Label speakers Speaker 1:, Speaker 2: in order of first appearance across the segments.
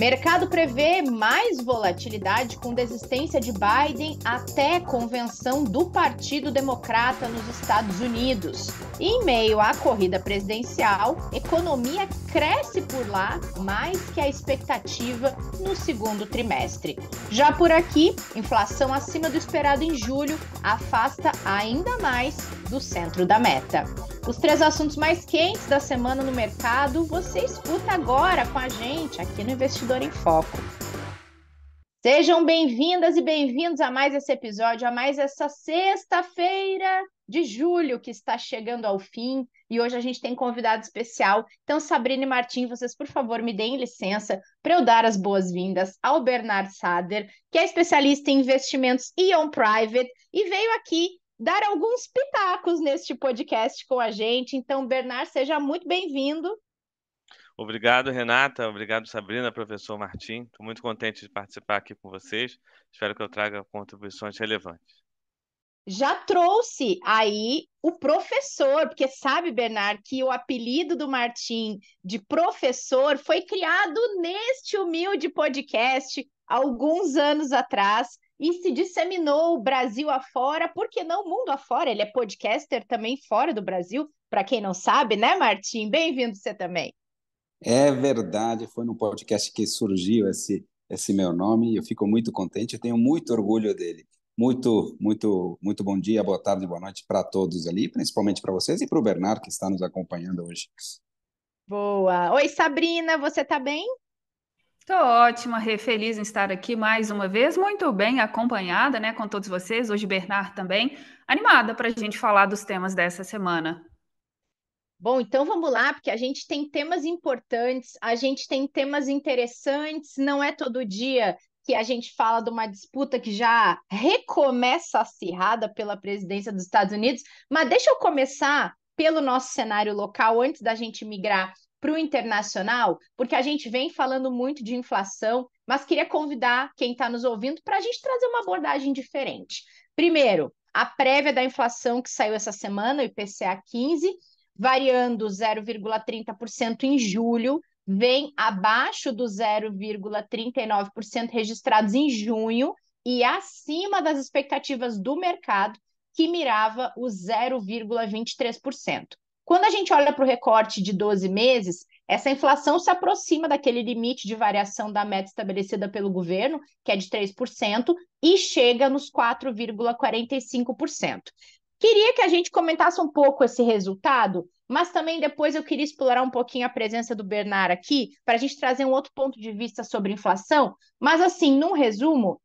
Speaker 1: Mercado prevê mais volatilidade com desistência de Biden até convenção do Partido Democrata nos Estados Unidos. em meio à corrida presidencial, economia cresce por lá mais que a expectativa no segundo trimestre. Já por aqui, inflação acima do esperado em julho afasta ainda mais do centro da meta. Os três assuntos mais quentes da semana no mercado você escuta agora com a gente aqui no Investidor em Foco. Sejam bem-vindas e bem-vindos a mais esse episódio, a mais essa sexta-feira de julho que está chegando ao fim e hoje a gente tem convidado especial. Então, Sabrina e Martim, vocês, por favor, me deem licença para eu dar as boas-vindas ao Bernard Sader, que é especialista em investimentos e on Private e veio aqui dar alguns pitacos neste podcast com a gente. Então, Bernard, seja muito bem-vindo.
Speaker 2: Obrigado, Renata. Obrigado, Sabrina, professor Martim. Estou muito contente de participar aqui com vocês. Espero que eu traga contribuições relevantes.
Speaker 1: Já trouxe aí o professor, porque sabe, Bernard, que o apelido do Martim de professor foi criado neste humilde podcast alguns anos atrás e se disseminou o Brasil afora, por que não mundo afora? Ele é podcaster também fora do Brasil, para quem não sabe, né, Martim? Bem-vindo você também.
Speaker 3: É verdade, foi no podcast que surgiu esse, esse meu nome e eu fico muito contente, eu tenho muito orgulho dele. Muito, muito, muito bom dia, boa tarde, boa noite para todos ali, principalmente para vocês e para o Bernardo que está nos acompanhando hoje.
Speaker 1: Boa. Oi, Sabrina, você está bem?
Speaker 4: Estou ótima, Rê, feliz em estar aqui mais uma vez, muito bem acompanhada, né, com todos vocês, hoje Bernardo também, animada para a gente falar dos temas dessa semana.
Speaker 1: Bom, então vamos lá, porque a gente tem temas importantes, a gente tem temas interessantes, não é todo dia que a gente fala de uma disputa que já recomeça acirrada pela presidência dos Estados Unidos, mas deixa eu começar pelo nosso cenário local antes da gente migrar para o internacional, porque a gente vem falando muito de inflação, mas queria convidar quem está nos ouvindo para a gente trazer uma abordagem diferente. Primeiro, a prévia da inflação que saiu essa semana, o IPCA 15, variando 0,30% em julho, vem abaixo do 0,39% registrados em junho e acima das expectativas do mercado, que mirava o 0,23%. Quando a gente olha para o recorte de 12 meses, essa inflação se aproxima daquele limite de variação da meta estabelecida pelo governo, que é de 3%, e chega nos 4,45%. Queria que a gente comentasse um pouco esse resultado, mas também depois eu queria explorar um pouquinho a presença do Bernard aqui, para a gente trazer um outro ponto de vista sobre inflação. Mas, assim, num resumo,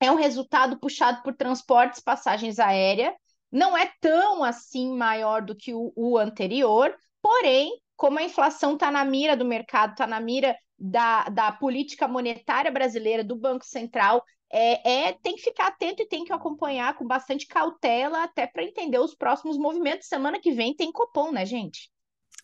Speaker 1: é um resultado puxado por transportes, passagens aéreas. Não é tão assim maior do que o, o anterior, porém, como a inflação está na mira do mercado, está na mira da, da política monetária brasileira, do Banco Central, é, é, tem que ficar atento e tem que acompanhar com bastante cautela até para entender os próximos movimentos. Semana que vem tem Copom, né, gente?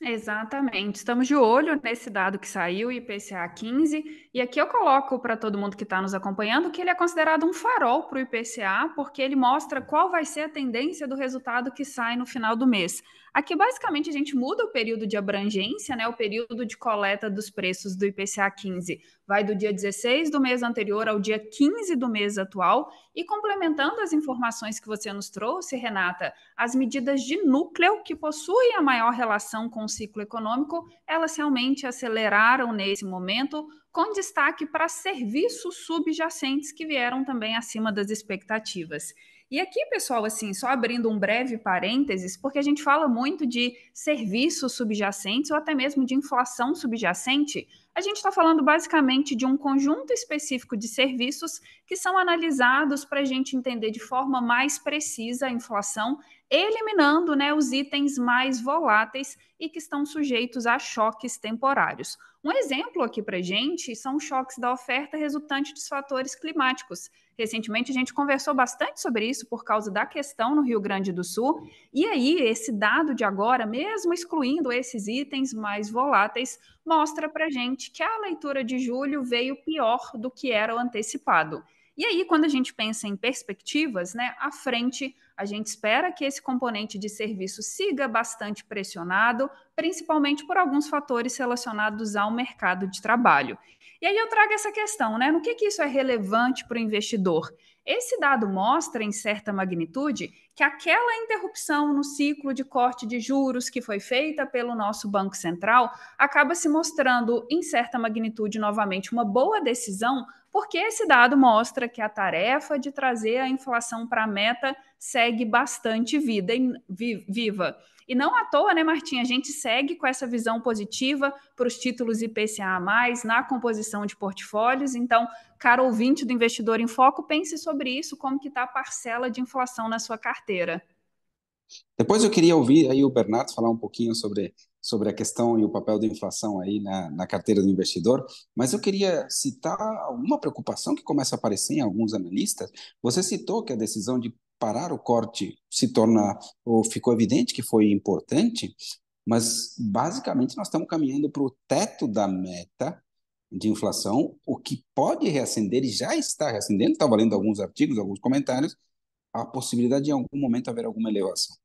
Speaker 4: Exatamente. Estamos de olho nesse dado que saiu, IPCA 15, e aqui eu coloco para todo mundo que está nos acompanhando que ele é considerado um farol para o IPCA, porque ele mostra qual vai ser a tendência do resultado que sai no final do mês. Aqui, basicamente, a gente muda o período de abrangência, né? O período de coleta dos preços do IPCA 15 vai do dia 16 do mês anterior ao dia 15 do mês atual. E complementando as informações que você nos trouxe, Renata, as medidas de núcleo que possuem a maior relação com o ciclo econômico, elas realmente aceleraram nesse momento, com destaque para serviços subjacentes que vieram também acima das expectativas. E aqui, pessoal, assim, só abrindo um breve parênteses, porque a gente fala muito de serviços subjacentes ou até mesmo de inflação subjacente, a gente está falando basicamente de um conjunto específico de serviços que são analisados para a gente entender de forma mais precisa a inflação, eliminando né, os itens mais voláteis e que estão sujeitos a choques temporários. Um exemplo aqui para a gente são choques da oferta resultante dos fatores climáticos. Recentemente a gente conversou bastante sobre isso por causa da questão no Rio Grande do Sul. E aí, esse dado de agora, mesmo excluindo esses itens mais voláteis, mostra para gente que a leitura de julho veio pior do que era o antecipado. E aí, quando a gente pensa em perspectivas, né, à frente, a gente espera que esse componente de serviço siga bastante pressionado, principalmente por alguns fatores relacionados ao mercado de trabalho. E aí eu trago essa questão, né? No que, que isso é relevante para o investidor? Esse dado mostra, em certa magnitude, que aquela interrupção no ciclo de corte de juros que foi feita pelo nosso Banco Central acaba se mostrando, em certa magnitude, novamente, uma boa decisão porque esse dado mostra que a tarefa de trazer a inflação para a meta segue bastante vida, viva. E não à toa, né, Martim? A gente segue com essa visão positiva para os títulos IPCA, na composição de portfólios. Então, caro ouvinte do Investidor em Foco, pense sobre isso, como que está a parcela de inflação na sua carteira.
Speaker 3: Depois eu queria ouvir aí o Bernardo falar um pouquinho sobre sobre a questão e o papel da inflação aí na, na carteira do investidor, mas eu queria citar uma preocupação que começa a aparecer em alguns analistas. Você citou que a decisão de parar o corte se torna ou ficou evidente que foi importante, mas basicamente nós estamos caminhando para o teto da meta de inflação, o que pode reacender e já está reacendendo, estava tá lendo alguns artigos, alguns comentários, a possibilidade de em algum momento haver alguma elevação.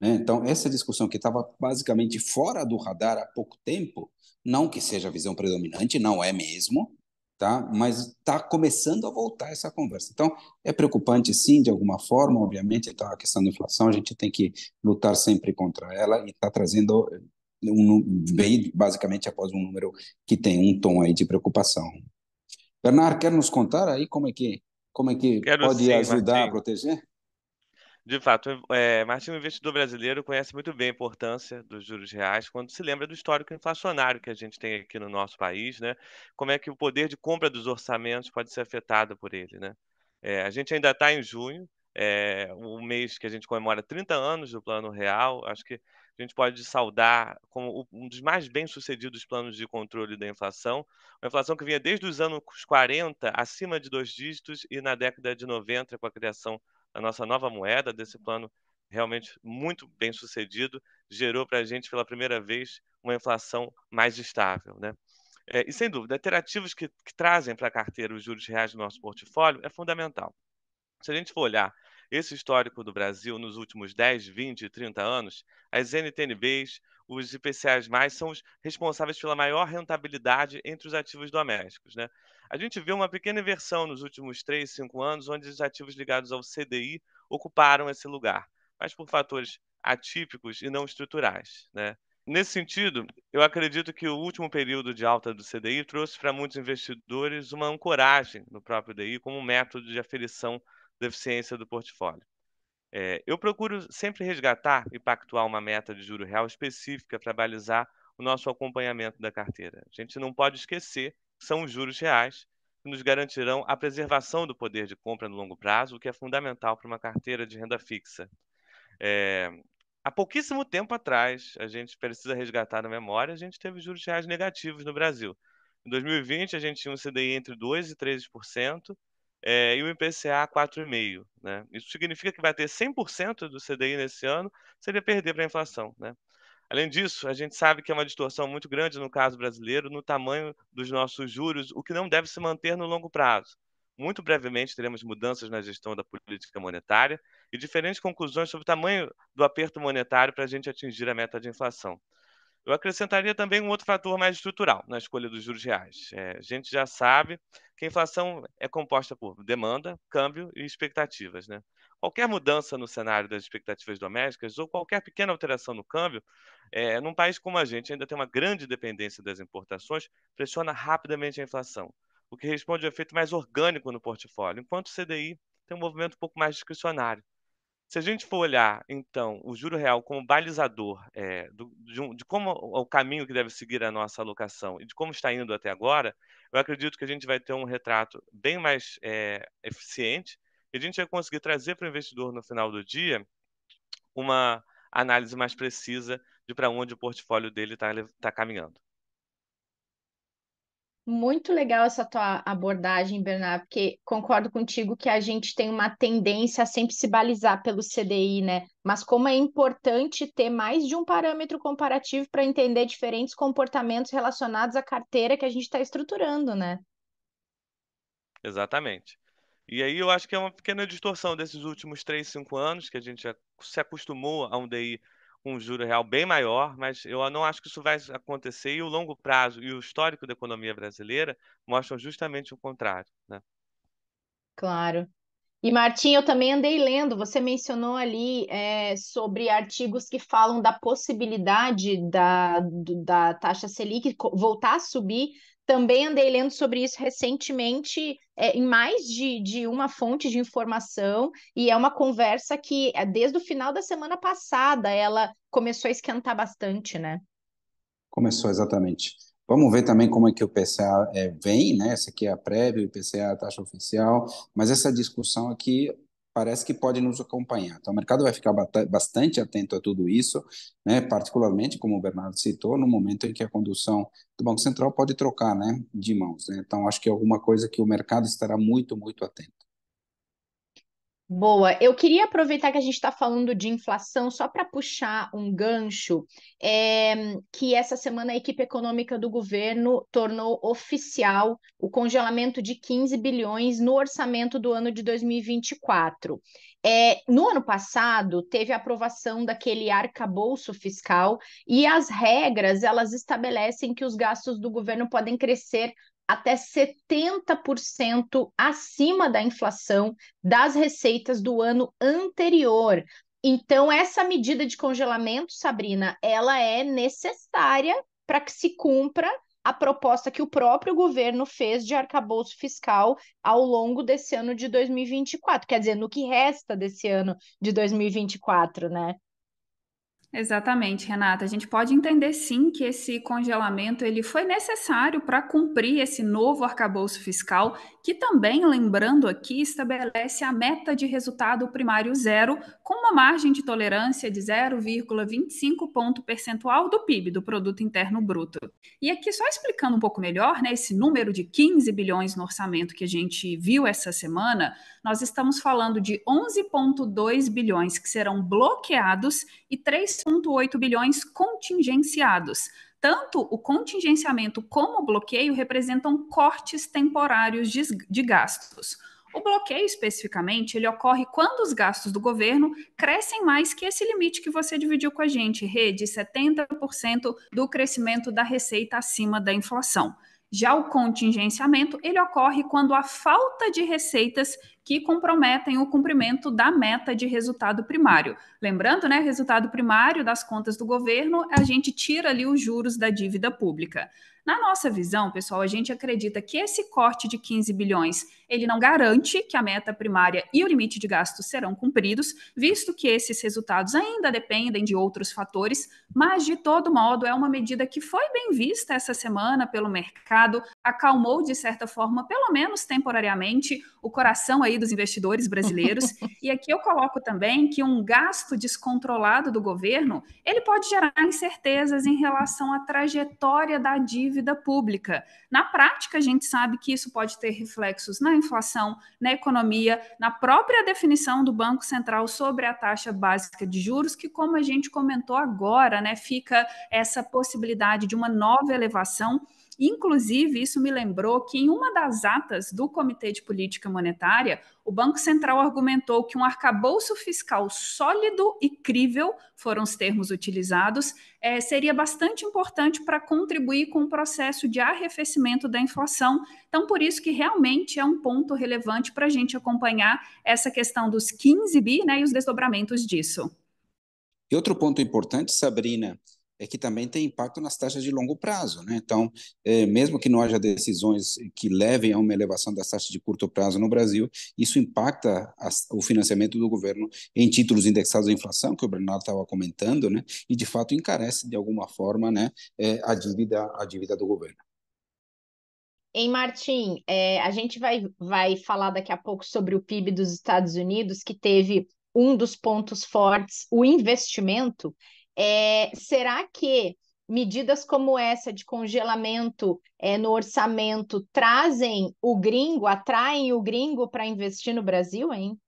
Speaker 3: Né? Então, essa discussão que estava basicamente fora do radar há pouco tempo, não que seja a visão predominante, não é mesmo, tá? mas está começando a voltar essa conversa. Então, é preocupante, sim, de alguma forma, obviamente, então, a questão da inflação, a gente tem que lutar sempre contra ela e está trazendo eh, um, basicamente após um número que tem um tom aí de preocupação. Bernardo, quer nos contar aí como é que como é que pode sim, ajudar Martinho. a proteger?
Speaker 2: De fato, é, o investidor brasileiro, conhece muito bem a importância dos juros reais quando se lembra do histórico inflacionário que a gente tem aqui no nosso país, né? Como é que o poder de compra dos orçamentos pode ser afetado por ele, né? É, a gente ainda está em junho, é, o mês que a gente comemora 30 anos do Plano Real. Acho que a gente pode saudar como um dos mais bem-sucedidos planos de controle da inflação. Uma inflação que vinha desde os anos 40, acima de dois dígitos, e na década de 90, com a criação a nossa nova moeda desse plano realmente muito bem sucedido, gerou para a gente pela primeira vez uma inflação mais estável. Né? É, e sem dúvida, ter ativos que, que trazem para a carteira os juros reais do nosso portfólio é fundamental. Se a gente for olhar esse histórico do Brasil nos últimos 10, 20, 30 anos, as NTNBs, os IPCAs mais são os responsáveis pela maior rentabilidade entre os ativos domésticos. Né? A gente viu uma pequena inversão nos últimos 3, 5 anos, onde os ativos ligados ao CDI ocuparam esse lugar, mas por fatores atípicos e não estruturais. Né? Nesse sentido, eu acredito que o último período de alta do CDI trouxe para muitos investidores uma ancoragem no próprio DI como um método de aferição da eficiência do portfólio. É, eu procuro sempre resgatar e pactuar uma meta de juro real específica para balizar o nosso acompanhamento da carteira. A gente não pode esquecer que são os juros reais que nos garantirão a preservação do poder de compra no longo prazo, o que é fundamental para uma carteira de renda fixa. É, há pouquíssimo tempo atrás, a gente precisa resgatar na memória, a gente teve juros reais negativos no Brasil. Em 2020, a gente tinha um CDI entre 2% e 13%, é, e o IPCA 4,5%. Né? Isso significa que vai ter 100% do CDI nesse ano, seria perder para a inflação. Né? Além disso, a gente sabe que é uma distorção muito grande no caso brasileiro, no tamanho dos nossos juros, o que não deve se manter no longo prazo. Muito brevemente teremos mudanças na gestão da política monetária e diferentes conclusões sobre o tamanho do aperto monetário para a gente atingir a meta de inflação. Eu acrescentaria também um outro fator mais estrutural na escolha dos juros reais. É, a gente já sabe que a inflação é composta por demanda, câmbio e expectativas. Né? Qualquer mudança no cenário das expectativas domésticas ou qualquer pequena alteração no câmbio, é, num país como a gente ainda tem uma grande dependência das importações, pressiona rapidamente a inflação, o que responde ao efeito mais orgânico no portfólio, enquanto o CDI tem um movimento um pouco mais discricionário. Se a gente for olhar, então, o juro real como balizador é, do, de, um, de, como o caminho que deve seguir a nossa alocação e de como está indo até agora, eu acredito que a gente vai ter um retrato bem mais é, eficiente e a gente vai conseguir trazer para o investidor no final do dia uma análise mais precisa de para onde o portfólio dele está tá caminhando.
Speaker 1: Muito legal essa tua abordagem, Bernardo, porque concordo contigo que a gente tem uma tendência a sempre se balizar pelo CDI, né? Mas como é importante ter mais de um parâmetro comparativo para entender diferentes comportamentos relacionados à carteira que a gente está estruturando, né?
Speaker 2: Exatamente. E aí eu acho que é uma pequena distorção desses últimos 3, 5 anos, que a gente já se acostumou a um DI com um juro real bem maior, mas eu não acho que isso vai acontecer. E o longo prazo e o histórico da economia brasileira mostram justamente o contrário. Né?
Speaker 1: Claro. E Martim, eu também andei lendo. Você mencionou ali é, sobre artigos que falam da possibilidade da, da taxa Selic voltar a subir também andei lendo sobre isso recentemente é, em mais de, de uma fonte de informação, e é uma conversa que, é, desde o final da semana passada, ela começou a esquentar bastante, né?
Speaker 3: Começou, exatamente. Vamos ver também como é que o PCA é, vem, né? Essa aqui é a prévia, o PCA é a taxa oficial, mas essa discussão aqui parece que pode nos acompanhar. Então, o mercado vai ficar bastante atento a tudo isso, né? particularmente, como o Bernardo citou, no momento em que a condução do Banco Central pode trocar né? de mãos. Né? Então, acho que é alguma coisa que o mercado estará muito, muito atento.
Speaker 1: Boa. Eu queria aproveitar que a gente está falando de inflação só para puxar um gancho, é, que essa semana a equipe econômica do governo tornou oficial o congelamento de 15 bilhões no orçamento do ano de 2024. É, no ano passado, teve a aprovação daquele arcabouço fiscal e as regras, elas estabelecem que os gastos do governo podem crescer até 70% acima da inflação das receitas do ano anterior. Então, essa medida de congelamento, Sabrina, ela é necessária para que se cumpra a proposta que o próprio governo fez de arcabouço fiscal ao longo desse ano de 2024, quer dizer, no que resta desse ano de 2024, né?
Speaker 4: Exatamente, Renata. A gente pode entender sim que esse congelamento ele foi necessário para cumprir esse novo arcabouço fiscal, que também, lembrando aqui, estabelece a meta de resultado primário zero, com uma margem de tolerância de 0,25 ponto percentual do PIB, do produto interno bruto. E aqui só explicando um pouco melhor, né, esse número de 15 bilhões no orçamento que a gente viu essa semana, nós estamos falando de 11.2 bilhões que serão bloqueados e 3 3,8 bilhões contingenciados. Tanto o contingenciamento como o bloqueio representam cortes temporários de, de gastos. O bloqueio, especificamente, ele ocorre quando os gastos do governo crescem mais que esse limite que você dividiu com a gente, rede, 70% do crescimento da receita acima da inflação. Já o contingenciamento, ele ocorre quando a falta de receitas que comprometem o cumprimento da meta de resultado primário. Lembrando, né, resultado primário das contas do governo, a gente tira ali os juros da dívida pública. Na nossa visão, pessoal, a gente acredita que esse corte de 15 bilhões, ele não garante que a meta primária e o limite de gastos serão cumpridos, visto que esses resultados ainda dependem de outros fatores, mas de todo modo é uma medida que foi bem vista essa semana pelo mercado, acalmou de certa forma, pelo menos temporariamente, o coração aí dos investidores brasileiros. e aqui eu coloco também que um gasto descontrolado do governo, ele pode gerar incertezas em relação à trajetória da dívida dívida pública. Na prática, a gente sabe que isso pode ter reflexos na inflação, na economia, na própria definição do Banco Central sobre a taxa básica de juros, que, como a gente comentou agora, né, fica essa possibilidade de uma nova elevação Inclusive, isso me lembrou que em uma das atas do Comitê de Política Monetária, o Banco Central argumentou que um arcabouço fiscal sólido e crível, foram os termos utilizados, é, seria bastante importante para contribuir com o processo de arrefecimento da inflação. Então, por isso que realmente é um ponto relevante para a gente acompanhar essa questão dos 15 bi né, e os desdobramentos disso.
Speaker 3: E outro ponto importante, Sabrina, é que também tem impacto nas taxas de longo prazo. Né? Então, é, mesmo que não haja decisões que levem a uma elevação das taxas de curto prazo no Brasil, isso impacta as, o financiamento do governo em títulos indexados à inflação, que o Bernardo estava comentando, né? e de fato encarece de alguma forma né, é, a, dívida, a dívida do governo.
Speaker 1: Em Martim, é, a gente vai, vai falar daqui a pouco sobre o PIB dos Estados Unidos, que teve um dos pontos fortes, o investimento, é, será que medidas como essa de congelamento é, no orçamento trazem o gringo, atraem o gringo para investir no Brasil, hein?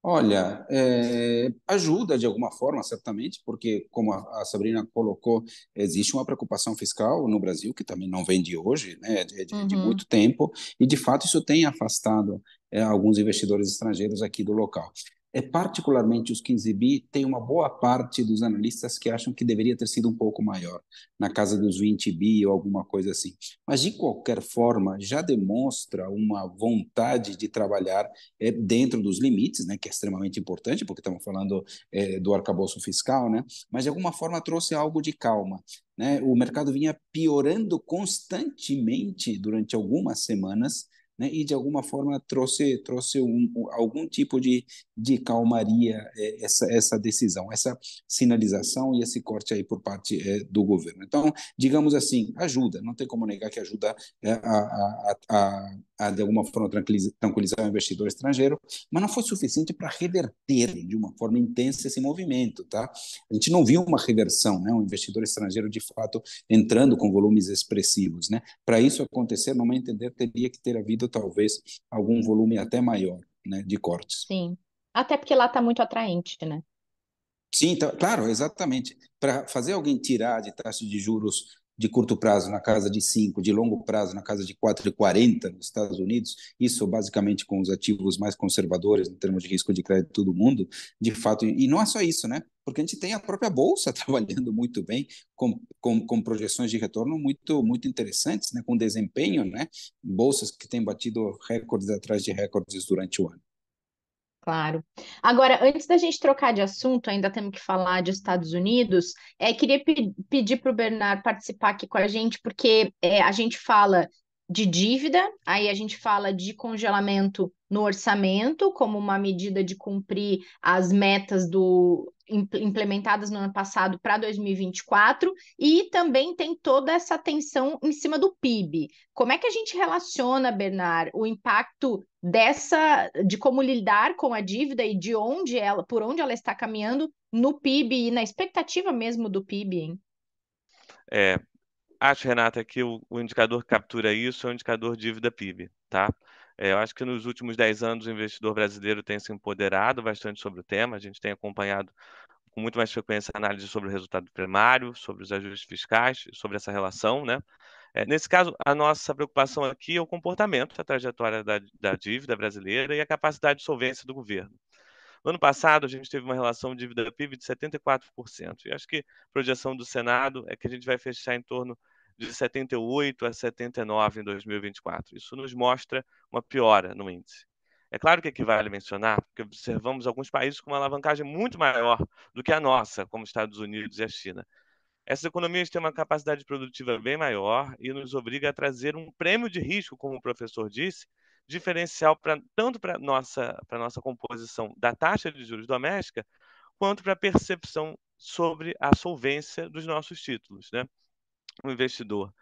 Speaker 3: Olha, é, ajuda de alguma forma, certamente, porque, como a, Sabrina colocou, existe uma preocupação fiscal no Brasil, que também não vem de hoje, né, de, de, uhum. de muito tempo, e de fato isso tem afastado é, alguns investidores estrangeiros aqui do local é, particularmente os 15 bi, tem uma boa parte dos analistas que acham que deveria ter sido um pouco maior, na casa dos 20 bi ou alguma coisa assim. Mas, de qualquer forma, já demonstra uma vontade de trabalhar é, dentro dos limites, né, que é extremamente importante, porque estamos falando é, do arcabouço fiscal, né, mas, de alguma forma, trouxe algo de calma. Né? O mercado vinha piorando constantemente durante algumas semanas, né? E de alguma forma trouxe trouxe um, algum tipo de, de calmaria é, essa essa decisão, essa sinalização e esse corte aí por parte é, do governo. Então, digamos assim, ajuda. Não tem como negar que ajuda é, a, a, a a, de alguma forma, tranquilizar, tranquilizar o investidor estrangeiro, mas não foi suficiente para reverter de uma forma intensa esse movimento. Tá? A gente não viu uma reversão, né? um investidor estrangeiro, de fato, entrando com volumes expressivos. Né? Para isso acontecer, no meu entender, teria que ter havido, talvez, algum volume até maior né? de cortes.
Speaker 1: Sim, até porque lá está muito atraente, né?
Speaker 3: Sim, tá, claro, exatamente. Para fazer alguém tirar de taxa de juros de curto prazo na casa de 5, de longo prazo na casa de 4,40 nos Estados Unidos, isso basicamente com os ativos mais conservadores em termos de risco de crédito do mundo, de fato, e não é só isso, né? Porque a gente tem a própria bolsa trabalhando muito bem, com, com, com projeções de retorno muito muito interessantes, né? com desempenho, né? Bolsas que têm batido recordes atrás de recordes durante o ano.
Speaker 1: Claro. Agora, antes da gente trocar de assunto, ainda temos que falar de Estados Unidos. É, queria pe pedir para o Bernardo participar aqui com a gente, porque é, a gente fala de dívida, aí a gente fala de congelamento no orçamento como uma medida de cumprir as metas do implementadas no ano passado para 2024 e também tem toda essa tensão em cima do PIB. Como é que a gente relaciona, Bernard, o impacto dessa de como lidar com a dívida e de onde ela, por onde ela está caminhando no PIB e na expectativa mesmo do PIB, hein?
Speaker 2: É, acho, Renata, que o, o indicador que captura isso é o indicador dívida-PIB, tá? É, eu acho que nos últimos 10 anos o investidor brasileiro tem se empoderado bastante sobre o tema, a gente tem acompanhado com muito mais frequência análises análise sobre o resultado primário, sobre os ajustes fiscais, sobre essa relação, né? É, nesse caso, a nossa preocupação aqui é o comportamento, a trajetória da, da dívida brasileira e a capacidade de solvência do governo ano passado, a gente teve uma relação dívida-PIB de 74%. E acho que a projeção do Senado é que a gente vai fechar em torno de 78 a 79 em 2024. Isso nos mostra uma piora no índice. É claro que equivale vale mencionar que observamos alguns países com uma alavancagem muito maior do que a nossa, como Estados Unidos e a China. Essas economias têm uma capacidade produtiva bem maior e nos obriga a trazer um prêmio de risco, como o professor disse, diferencial pra, tanto para a nossa, nossa composição da taxa de juros doméstica, quanto para a percepção sobre a solvência dos nossos títulos. Né? O investidor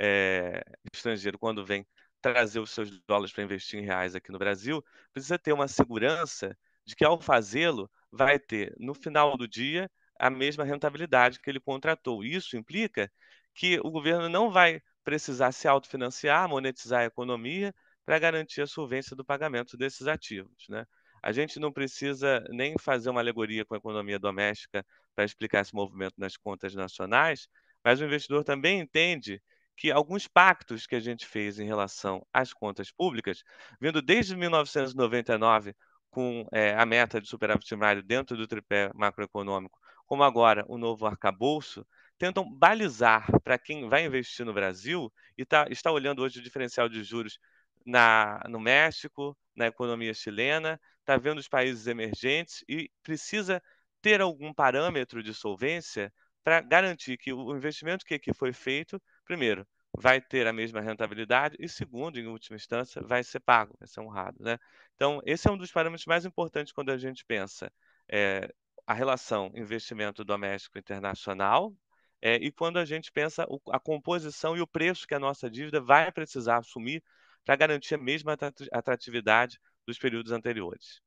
Speaker 2: é, estrangeiro, quando vem trazer os seus dólares para investir em reais aqui no Brasil, precisa ter uma segurança de que, ao fazê-lo, vai ter, no final do dia, a mesma rentabilidade que ele contratou. Isso implica que o governo não vai precisar se autofinanciar, monetizar a economia, para garantir a solvência do pagamento desses ativos. Né? A gente não precisa nem fazer uma alegoria com a economia doméstica para explicar esse movimento nas contas nacionais, mas o investidor também entende que alguns pactos que a gente fez em relação às contas públicas, vindo desde 1999 com é, a meta de superávit primário dentro do tripé macroeconômico, como agora o novo arcabouço, tentam balizar para quem vai investir no Brasil e tá, está olhando hoje o diferencial de juros na, no México, na economia chilena, está vendo os países emergentes e precisa ter algum parâmetro de solvência para garantir que o investimento que, que foi feito, primeiro, vai ter a mesma rentabilidade e, segundo, em última instância, vai ser pago, vai ser honrado. Né? Então, esse é um dos parâmetros mais importantes quando a gente pensa é, a relação investimento doméstico-internacional é, e quando a gente pensa o, a composição e o preço que a nossa dívida vai precisar assumir para garantir a mesma atratividade dos períodos anteriores.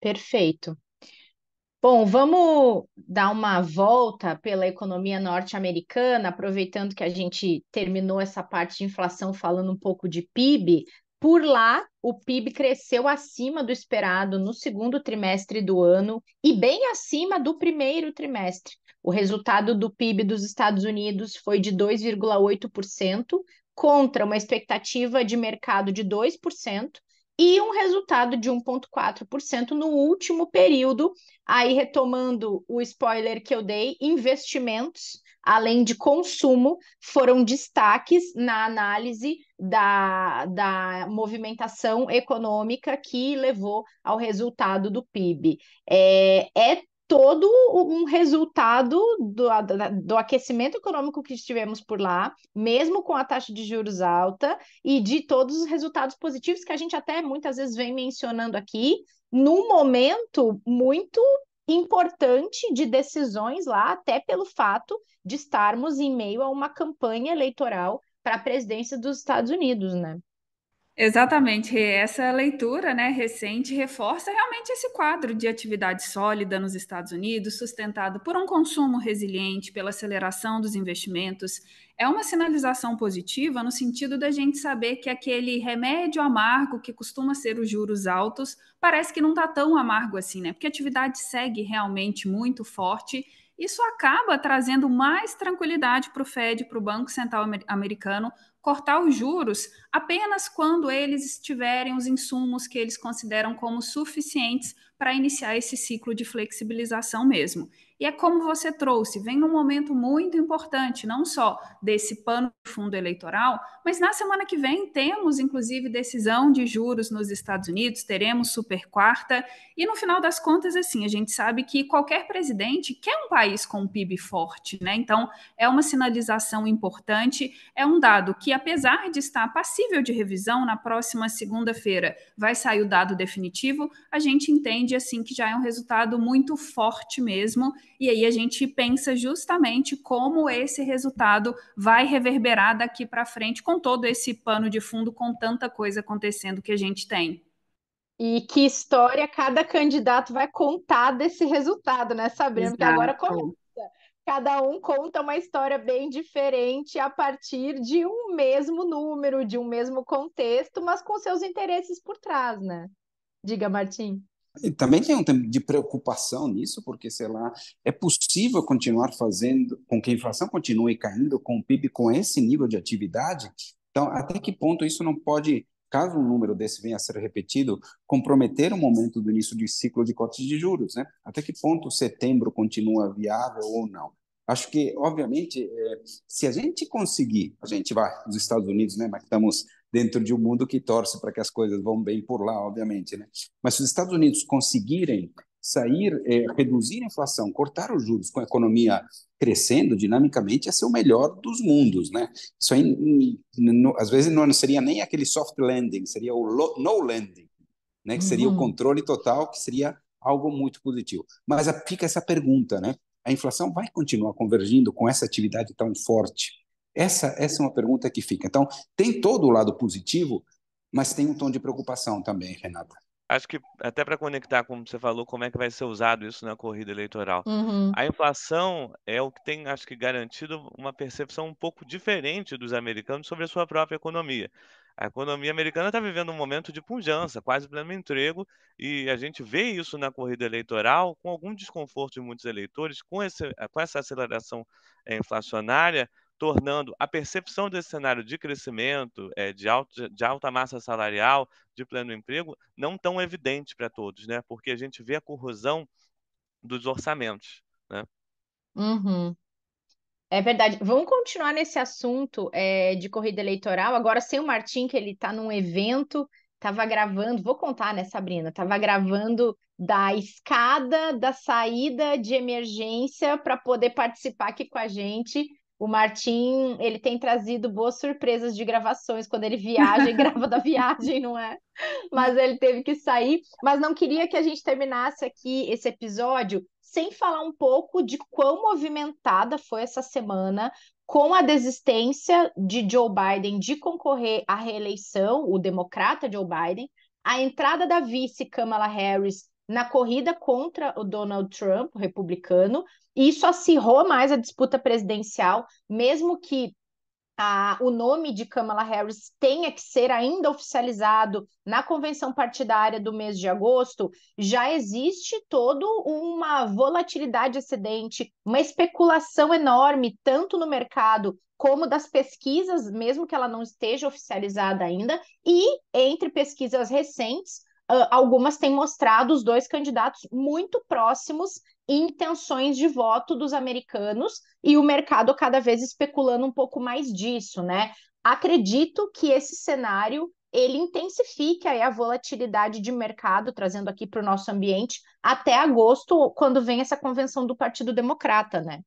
Speaker 1: Perfeito. Bom, vamos dar uma volta pela economia norte-americana, aproveitando que a gente terminou essa parte de inflação falando um pouco de PIB. Por lá, o PIB cresceu acima do esperado no segundo trimestre do ano e bem acima do primeiro trimestre. O resultado do PIB dos Estados Unidos foi de 2,8%, contra uma expectativa de mercado de 2% e um resultado de 1,4% no último período. Aí, retomando o spoiler que eu dei, investimentos, além de consumo, foram destaques na análise da, da movimentação econômica que levou ao resultado do PIB. É, é todo um resultado do, do aquecimento econômico que tivemos por lá, mesmo com a taxa de juros alta, e de todos os resultados positivos que a gente até muitas vezes vem mencionando aqui, num momento muito importante de decisões lá, até pelo fato de estarmos em meio a uma campanha eleitoral para a presidência dos Estados Unidos,
Speaker 4: né? Exatamente, essa leitura né, recente reforça realmente esse quadro de atividade sólida nos Estados Unidos, sustentado por um consumo resiliente, pela aceleração dos investimentos. É uma sinalização positiva no sentido da gente saber que aquele remédio amargo que costuma ser os juros altos parece que não está tão amargo assim, né? Porque a atividade segue realmente muito forte isso acaba trazendo mais tranquilidade para o Fed, para o Banco Central Americano, cortar os juros apenas quando eles tiverem os insumos que eles consideram como suficientes para iniciar esse ciclo de flexibilização mesmo. E é como você trouxe, vem num momento muito importante, não só desse pano de fundo eleitoral, mas na semana que vem temos, inclusive, decisão de juros nos Estados Unidos, teremos super quarta, e no final das contas, assim, a gente sabe que qualquer presidente quer um país com um PIB forte, né? Então, é uma sinalização importante, é um dado que, apesar de estar passível de revisão, na próxima segunda-feira vai sair o dado definitivo, a gente entende assim que já é um resultado muito forte mesmo, e aí a gente pensa justamente como esse resultado vai reverberar daqui para frente com todo esse pano de fundo, com tanta coisa acontecendo que a gente tem.
Speaker 1: E que história cada candidato vai contar desse resultado, né, Sabrina? Exato. Porque agora começa. Cada um conta uma história bem diferente a partir de um mesmo número, de um mesmo contexto, mas com seus interesses por trás, né? Diga, Martim.
Speaker 3: E também tem um tempo de preocupação nisso, porque, sei lá, é possível continuar fazendo com que a inflação continue caindo com o PIB com esse nível de atividade? Então, até que ponto isso não pode, caso um número desse venha a ser repetido, comprometer o momento do início do ciclo de cotas de juros? Né? Até que ponto setembro continua viável ou não? Acho que, obviamente, eh, se a gente conseguir, a gente vai, os Estados Unidos, né, mas estamos dentro de um mundo que torce para que as coisas vão bem por lá, obviamente. Né? Mas se os Estados Unidos conseguirem sair, é, reduzir a inflação, cortar os juros com a economia crescendo dinamicamente, ia ser é o melhor dos mundos, né? Isso aí, às vezes, não seria nem aquele soft landing, seria o no landing, né? Que seria uhum. o controle total, que seria algo muito positivo. Mas fica essa pergunta, né? A inflação vai continuar convergindo com essa atividade tão forte essa, essa é uma pergunta que fica. Então, tem todo o lado positivo, mas tem um tom de preocupação também, Renata.
Speaker 2: Acho que até para conectar, como você falou, como é que vai ser usado isso na corrida eleitoral. Uhum. A inflação é o que tem, acho que, garantido uma percepção um pouco diferente dos americanos sobre a sua própria economia. A economia americana está vivendo um momento de pujança, quase pleno emprego, e a gente vê isso na corrida eleitoral, com algum desconforto de muitos eleitores, com, esse, com essa aceleração eh, inflacionária, tornando a percepção desse cenário de crescimento, é, de, alto, de alta massa salarial, de pleno emprego, não tão evidente para todos, né? Porque a gente vê a corrosão dos orçamentos, né? Uhum.
Speaker 1: É verdade. Vamos continuar nesse assunto é, de corrida eleitoral. Agora, sem o Martim, que ele está num evento, estava gravando, vou contar, né, Sabrina? Estava gravando da escada da saída de emergência para poder participar aqui com a gente o Martim, ele tem trazido boas surpresas de gravações quando ele viaja e grava da viagem, não é? Mas ele teve que sair. Mas não queria que a gente terminasse aqui esse episódio sem falar um pouco de quão movimentada foi essa semana com a desistência de Joe Biden de concorrer à reeleição, o democrata Joe Biden, a entrada da vice Kamala Harris na corrida contra o Donald Trump, o republicano, e isso acirrou mais a disputa presidencial, mesmo que o nome de Kamala Harris tenha que ser ainda oficializado na convenção partidária do mês de agosto, já existe toda uma volatilidade excedente, uma especulação enorme, tanto no mercado como das pesquisas, mesmo que ela não esteja oficializada ainda, e entre pesquisas recentes, algumas têm mostrado os dois candidatos muito próximos em intenções de voto dos americanos e o mercado cada vez especulando um pouco mais disso, né? Acredito que esse cenário ele aí a volatilidade de mercado, trazendo aqui para o nosso ambiente até agosto, quando vem essa convenção do Partido Democrata, né?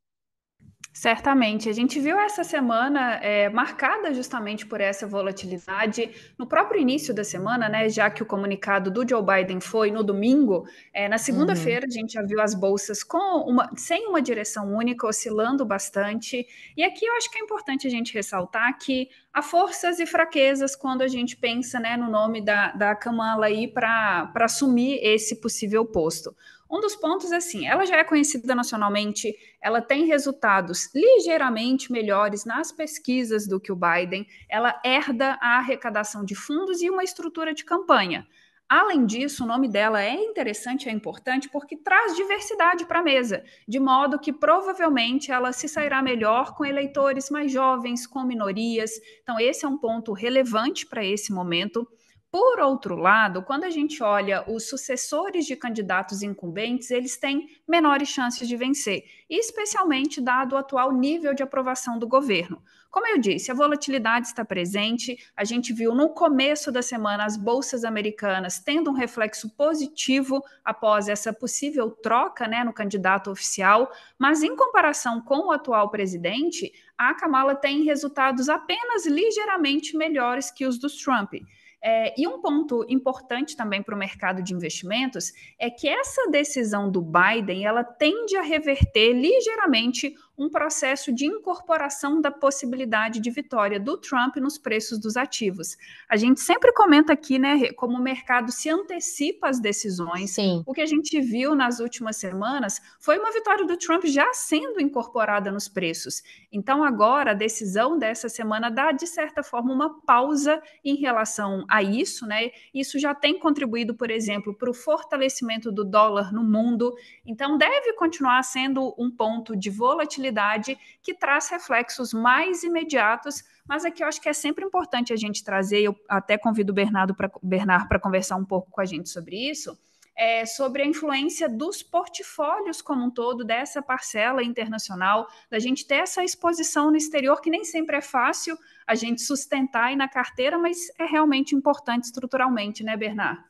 Speaker 4: Certamente. A gente viu essa semana é, marcada justamente por essa volatilidade. No próprio início da semana, né, já que o comunicado do Joe Biden foi no domingo, é, na segunda-feira uhum. a gente já viu as bolsas com uma, sem uma direção única, oscilando bastante. E aqui eu acho que é importante a gente ressaltar que a forças e fraquezas quando a gente pensa né, no nome da, da Kamala aí para assumir esse possível posto. Um dos pontos é assim, ela já é conhecida nacionalmente, ela tem resultados ligeiramente melhores nas pesquisas do que o Biden, ela herda a arrecadação de fundos e uma estrutura de campanha. Além disso, o nome dela é interessante, é importante, porque traz diversidade para a mesa, de modo que provavelmente ela se sairá melhor com eleitores mais jovens, com minorias. Então, esse é um ponto relevante para esse momento. Por outro lado, quando a gente olha os sucessores de candidatos incumbentes, eles têm menores chances de vencer, especialmente dado o atual nível de aprovação do governo. Como eu disse, a volatilidade está presente. A gente viu no começo da semana as bolsas americanas tendo um reflexo positivo após essa possível troca né, no candidato oficial, mas em comparação com o atual presidente, a Kamala tem resultados apenas ligeiramente melhores que os dos Trump. É, e um ponto importante também para o mercado de investimentos é que essa decisão do Biden ela tende a reverter ligeiramente um processo de incorporação da possibilidade de vitória do Trump nos preços dos ativos. A gente sempre comenta aqui, né, como o mercado se antecipa às decisões. Sim. O que a gente viu nas últimas semanas foi uma vitória do Trump já sendo incorporada nos preços. Então, agora, a decisão dessa semana dá, de certa forma, uma pausa em relação a isso, né? Isso já tem contribuído, por exemplo, para o fortalecimento do dólar no mundo. Então, deve continuar sendo um ponto de volatilidade volatilidade que traz reflexos mais imediatos, mas aqui eu acho que é sempre importante a gente trazer, eu até convido o Bernardo para Bernard para conversar um pouco com a gente sobre isso, é, sobre a influência dos portfólios como um todo, dessa parcela internacional, da gente ter essa exposição no exterior, que nem sempre é fácil a gente sustentar aí na carteira, mas é realmente importante estruturalmente, né, Bernardo?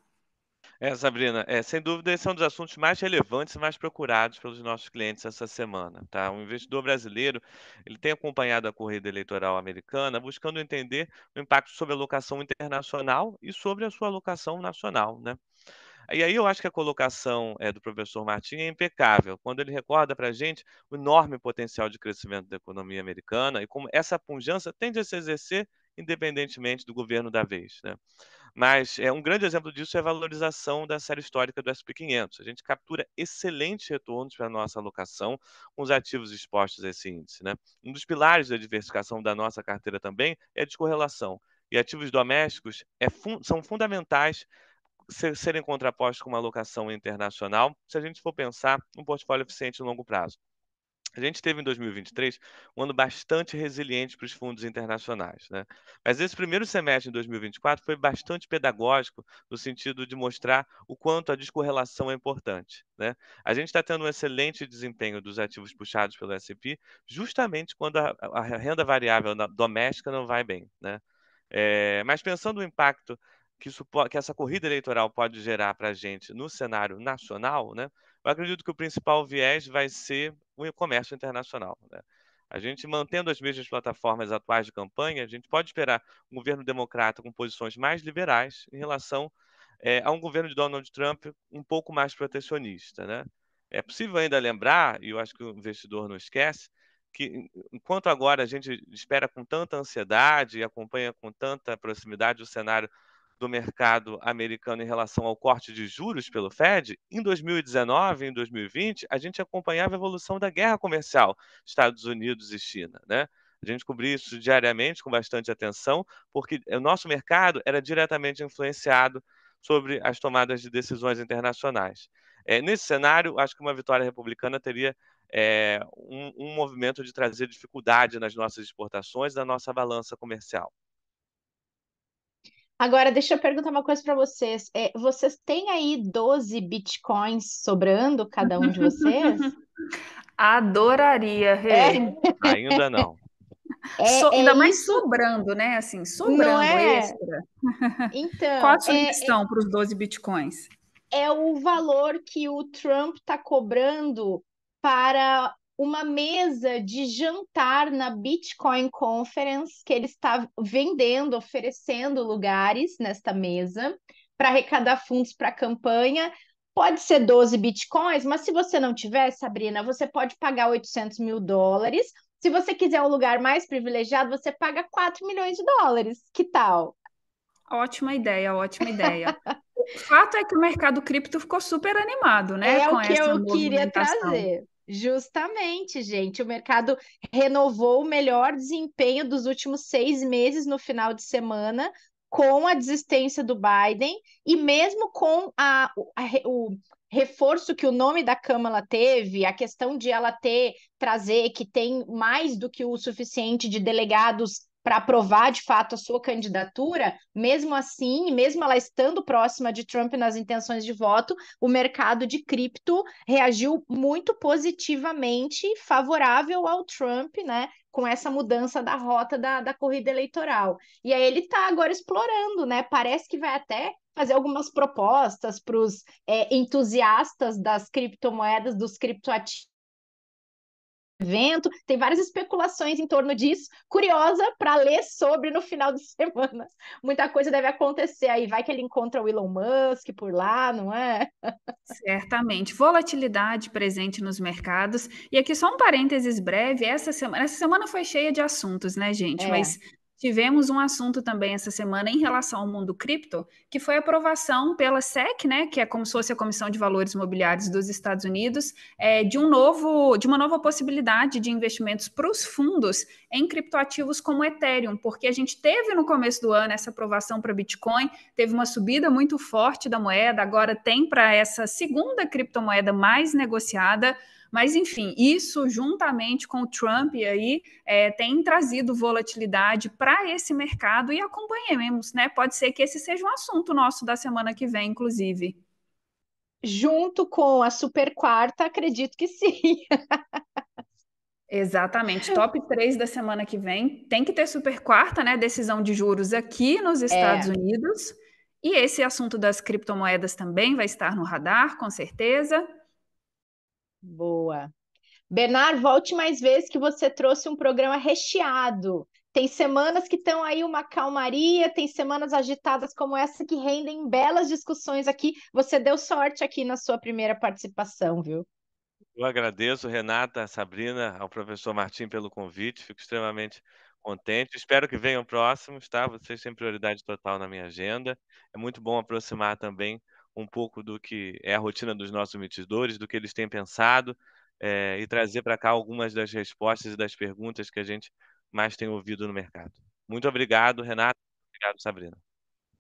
Speaker 2: É, Sabrina, é, sem dúvida, esse é um dos assuntos mais relevantes e mais procurados pelos nossos clientes essa semana. Tá? O investidor brasileiro ele tem acompanhado a corrida eleitoral americana, buscando entender o impacto sobre a locação internacional e sobre a sua locação nacional. Né? E aí eu acho que a colocação é, do professor Martin é impecável, quando ele recorda para a gente o enorme potencial de crescimento da economia americana e como essa punjança tende a se exercer independentemente do governo da vez. Né? Mas é um grande exemplo disso é a valorização da série histórica do SP500. A gente captura excelentes retornos para a nossa alocação com os ativos expostos a esse índice. Né? Um dos pilares da diversificação da nossa carteira também é a descorrelação. E ativos domésticos é fun são fundamentais serem contrapostos com uma alocação internacional, se a gente for pensar um portfólio eficiente no longo prazo. A gente teve em 2023 um ano bastante resiliente para os fundos internacionais, né? Mas esse primeiro semestre de 2024 foi bastante pedagógico no sentido de mostrar o quanto a descorrelação é importante, né? A gente está tendo um excelente desempenho dos ativos puxados pelo S&P, justamente quando a, a renda variável doméstica não vai bem, né? É, mas pensando no impacto que, isso, que essa corrida eleitoral pode gerar para a gente no cenário nacional, né? Eu acredito que o principal viés vai ser o comércio internacional. Né? A gente mantendo as mesmas plataformas atuais de campanha, a gente pode esperar um governo democrata com posições mais liberais em relação é, a um governo de Donald Trump um pouco mais protecionista. Né? É possível ainda lembrar, e eu acho que o investidor não esquece, que enquanto agora a gente espera com tanta ansiedade e acompanha com tanta proximidade o cenário do mercado americano em relação ao corte de juros pelo Fed, em 2019 e em 2020, a gente acompanhava a evolução da guerra comercial Estados Unidos e China, né? A gente cobria isso diariamente com bastante atenção, porque o nosso mercado era diretamente influenciado sobre as tomadas de decisões internacionais. É, nesse cenário, acho que uma vitória republicana teria é, um, um movimento de trazer dificuldade nas nossas exportações, na nossa balança comercial.
Speaker 1: Agora, deixa eu perguntar uma coisa para vocês. É, vocês têm aí 12 bitcoins sobrando, cada um de vocês? Adoraria, Rê. É.
Speaker 2: Ainda não.
Speaker 4: É, so, ainda é mais isso... sobrando, né? Assim, sobrando é? extra.
Speaker 1: Então, Qual a sugestão é, para
Speaker 4: os 12 bitcoins?
Speaker 1: É o valor que o Trump está cobrando para uma mesa de jantar na Bitcoin Conference, que ele está vendendo, oferecendo lugares nesta mesa para arrecadar fundos para a campanha. Pode ser 12 bitcoins, mas se você não tiver, Sabrina, você pode pagar 800 mil dólares. Se você quiser um lugar mais privilegiado, você paga 4 milhões de dólares. Que tal? Ótima ideia, ótima ideia.
Speaker 4: o fato é que o mercado cripto ficou super animado, né? É o que eu queria trazer.
Speaker 1: Justamente, gente. O mercado renovou o melhor desempenho dos últimos seis meses no final de semana, com a desistência do Biden e mesmo com a, a, o reforço que o nome da Câmara teve, a questão de ela ter trazer que tem mais do que o suficiente de delegados para aprovar de fato a sua candidatura, mesmo assim, mesmo ela estando próxima de Trump nas intenções de voto, o mercado de cripto reagiu muito positivamente, favorável ao Trump, né? com essa mudança da rota da, da corrida eleitoral. E aí ele está agora explorando, né? Parece que vai até fazer algumas propostas para os é, entusiastas das criptomoedas, dos criptoativos evento. Tem várias especulações em torno disso. Curiosa para ler sobre no final de semana. Muita coisa deve acontecer aí. Vai que ele encontra o Elon Musk por lá, não é? Certamente.
Speaker 4: Volatilidade presente nos mercados. E aqui só um parênteses breve. Essa semana, essa semana foi cheia de assuntos, né, gente? É. Mas Tivemos um assunto também essa semana em relação ao mundo cripto, que foi a aprovação pela SEC, né, que é como se fosse a Comissão de Valores Imobiliários dos Estados Unidos, é, de um novo, de uma nova possibilidade de investimentos para os fundos em criptoativos como Ethereum, porque a gente teve no começo do ano essa aprovação para Bitcoin, teve uma subida muito forte da moeda, agora tem para essa segunda criptomoeda mais negociada mas, enfim, isso juntamente com o Trump aí é, tem trazido volatilidade para esse mercado e acompanhemos, né? Pode ser que esse seja um assunto nosso da semana que vem, inclusive.
Speaker 1: Junto com a super quarta, acredito que sim.
Speaker 4: Exatamente. Top 3 da semana que vem. Tem que ter super quarta, né? Decisão de juros aqui nos é. Estados é. Unidos. E esse assunto das criptomoedas também vai estar no radar, com certeza.
Speaker 1: Boa. Bernard, volte mais vezes que você trouxe um programa recheado. Tem semanas que estão aí uma calmaria, tem semanas agitadas como essa que rendem belas discussões aqui. Você deu sorte aqui na sua primeira participação, viu?
Speaker 2: Eu agradeço, Renata, Sabrina, ao professor Martim pelo convite. Fico extremamente contente. Espero que venham próximos, tá? Vocês têm prioridade total na minha agenda. É muito bom aproximar também um pouco do que é a rotina dos nossos mitidores, do que eles têm pensado é, e trazer para cá algumas das respostas e das perguntas que a gente mais tem ouvido no mercado. Muito obrigado, Renato. Obrigado, Sabrina.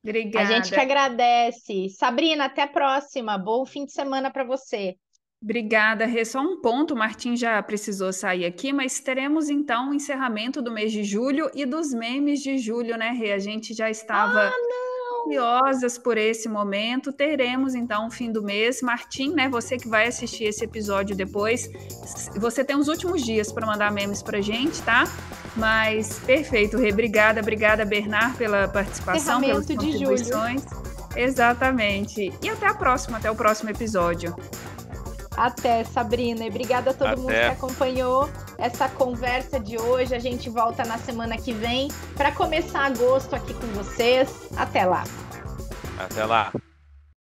Speaker 1: Obrigada. A gente que agradece. Sabrina, até a próxima. Bom fim de semana para você.
Speaker 4: Obrigada, Rê. Só um ponto, o Martim já precisou sair aqui, mas teremos então o encerramento do mês de julho e dos memes de julho, né, Rê? A gente já estava. Ah, não! ansiosas por esse momento. Teremos então o fim do mês. Martim, né, você que vai assistir esse episódio depois, você tem os últimos dias para mandar memes pra gente, tá? Mas perfeito, Rê. Obrigada, obrigada, Bernard, pela participação, Ferramento pelas contribuições. Exatamente. E até a próxima, até o próximo episódio.
Speaker 1: Até, Sabrina. E obrigada a todo Até. mundo que acompanhou essa conversa de hoje. A gente volta na semana que vem para começar agosto aqui com vocês. Até lá.
Speaker 2: Até lá.